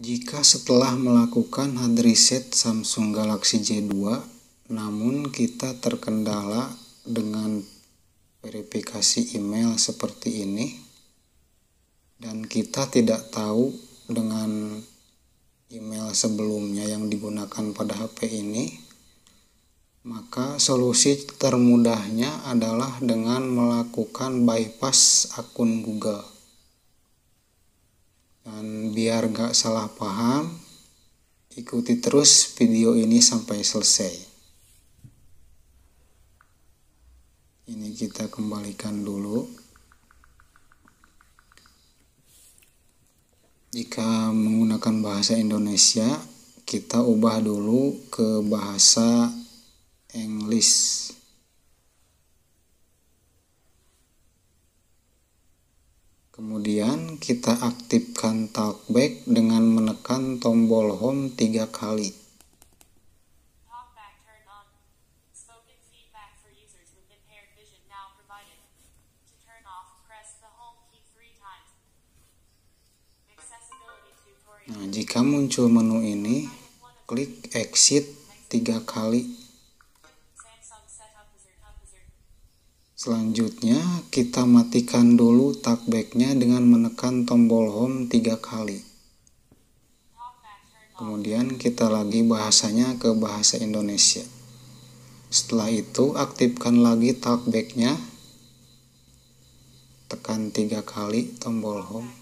Jika setelah melakukan hard reset Samsung Galaxy J2, namun kita terkendala dengan verifikasi email seperti ini, dan kita tidak tahu dengan email sebelumnya yang digunakan pada HP ini, maka solusi termudahnya adalah dengan melakukan bypass akun Google. Dan biar gak salah paham, ikuti terus video ini sampai selesai. Ini kita kembalikan dulu. Jika menggunakan bahasa Indonesia, kita ubah dulu ke bahasa English. Kemudian kita aktifkan talkback dengan menekan tombol home tiga kali. Nah, jika muncul menu ini, klik exit tiga kali Selanjutnya, kita matikan dulu talkbacknya dengan menekan tombol home tiga kali. Kemudian kita lagi bahasanya ke bahasa Indonesia. Setelah itu, aktifkan lagi talkbacknya. Tekan tiga kali tombol home.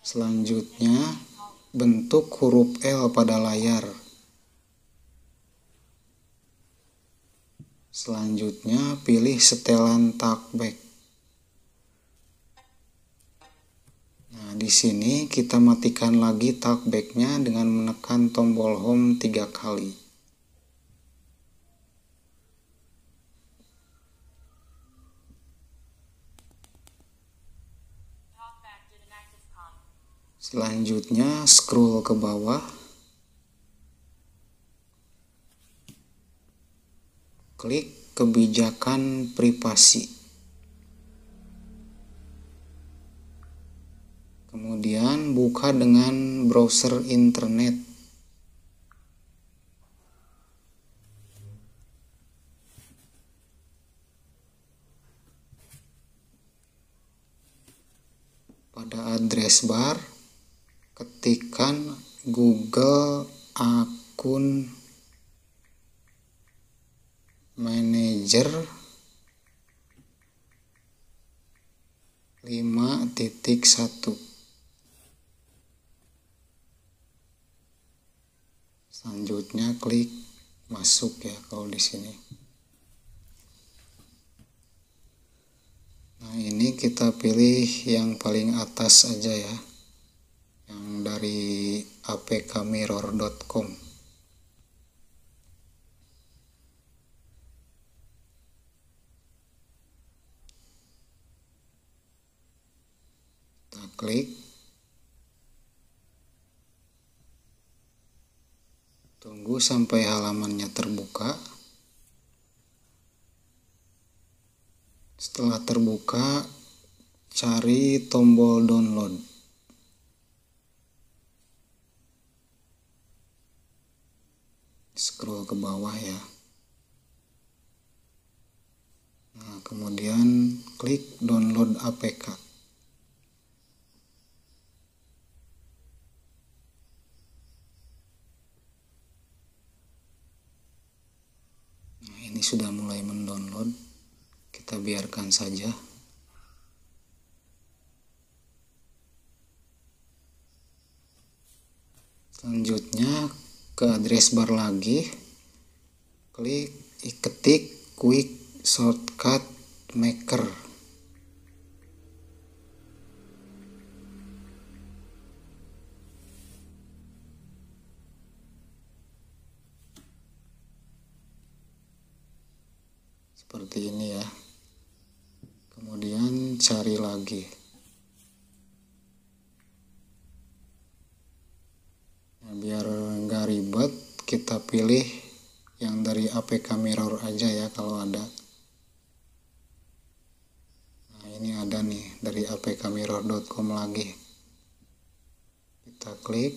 Selanjutnya, bentuk huruf L pada layar. Selanjutnya pilih setelan talkback. Nah, di sini kita matikan lagi talkbacknya dengan menekan tombol home tiga kali. Selanjutnya scroll ke bawah Klik kebijakan privasi. Kemudian buka dengan browser internet. Pada address bar, ketikkan Google akun manager 5.1 selanjutnya klik masuk ya kalau di sini nah ini kita pilih yang paling atas aja ya yang dari apkmirror.com klik tunggu sampai halamannya terbuka setelah terbuka cari tombol download scroll ke bawah ya nah kemudian klik download apk ini sudah mulai mendownload kita biarkan saja selanjutnya ke address bar lagi klik ketik quick shortcut maker ribet kita pilih yang dari APK mirror aja ya kalau ada nah ini ada nih dari apkmirror.com lagi kita klik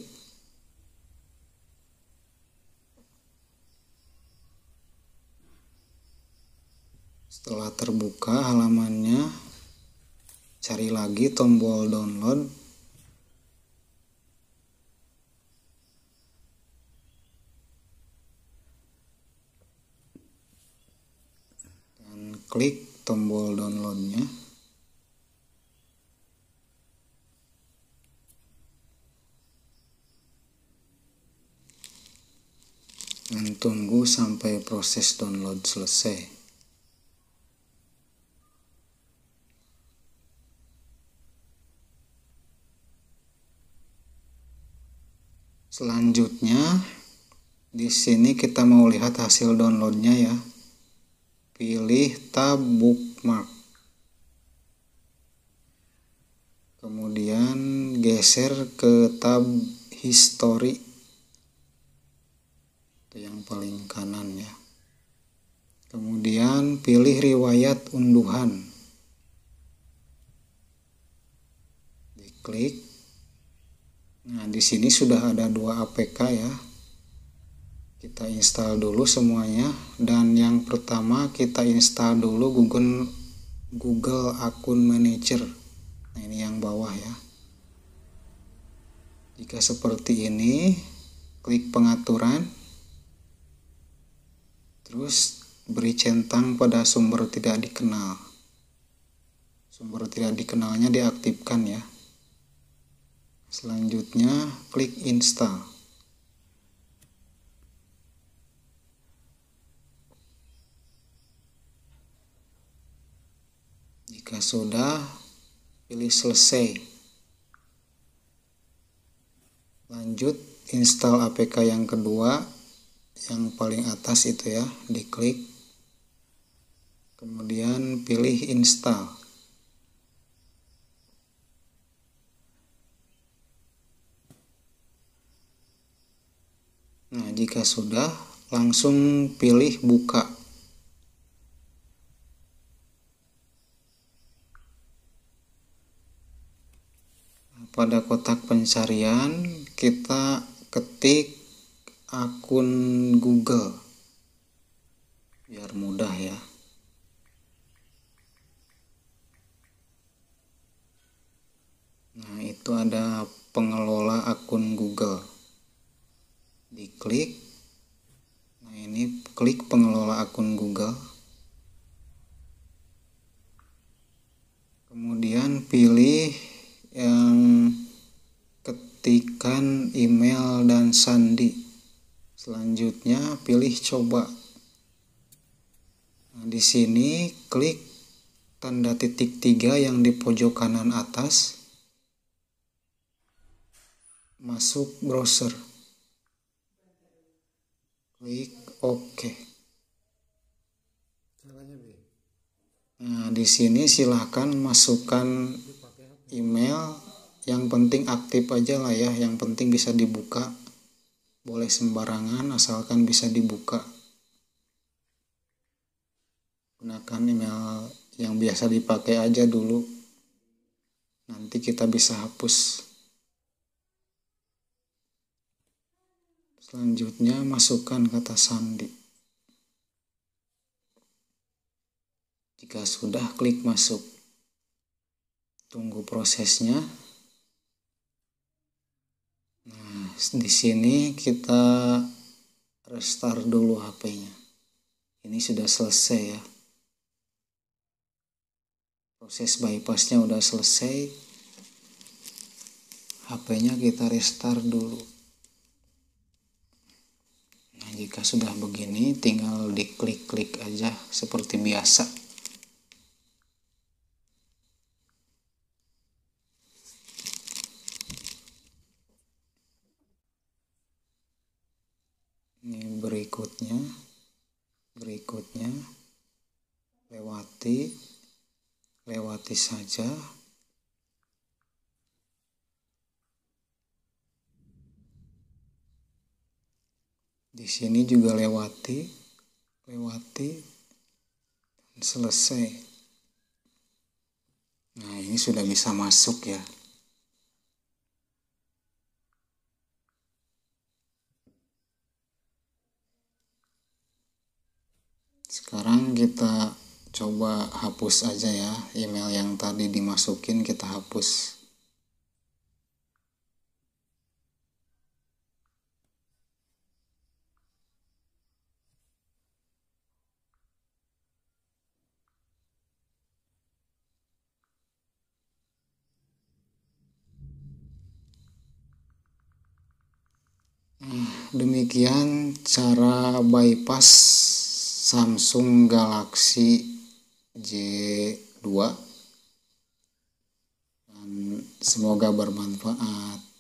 setelah terbuka halamannya cari lagi tombol download klik tombol downloadnya dan tunggu sampai proses download selesai selanjutnya di sini kita mau lihat hasil downloadnya ya pilih tab bookmark kemudian geser ke tab history itu yang paling kanan ya kemudian pilih riwayat unduhan diklik nah di sini sudah ada dua APK ya kita install dulu semuanya dan yang pertama kita install dulu Google Google akun manager nah ini yang bawah ya jika seperti ini klik pengaturan terus beri centang pada sumber tidak dikenal sumber tidak dikenalnya diaktifkan ya selanjutnya klik install sudah pilih selesai lanjut install APK yang kedua yang paling atas itu ya diklik kemudian pilih install nah jika sudah langsung pilih buka pada kotak pencarian kita ketik akun Google biar mudah ya nah itu ada pengelola akun Google diklik nah ini klik pengelola akun Google ketikkan email dan sandi. Selanjutnya pilih coba. Nah, di sini klik tanda titik tiga yang di pojok kanan atas. Masuk browser. Klik OK. Nah, di sini silahkan masukkan email yang penting aktif aja lah ya yang penting bisa dibuka boleh sembarangan asalkan bisa dibuka gunakan email yang biasa dipakai aja dulu nanti kita bisa hapus selanjutnya masukkan kata sandi jika sudah klik masuk tunggu prosesnya di sini kita restart dulu HP-nya. Ini sudah selesai ya. Proses bypassnya udah selesai. HP-nya kita restart dulu. Nah, jika sudah begini tinggal diklik-klik aja seperti biasa. berikutnya berikutnya lewati lewati saja di sini juga lewati lewati dan selesai nah ini sudah bisa masuk ya sekarang kita coba hapus aja ya email yang tadi dimasukin kita hapus hmm, demikian cara bypass Samsung Galaxy J2 dan semoga bermanfaat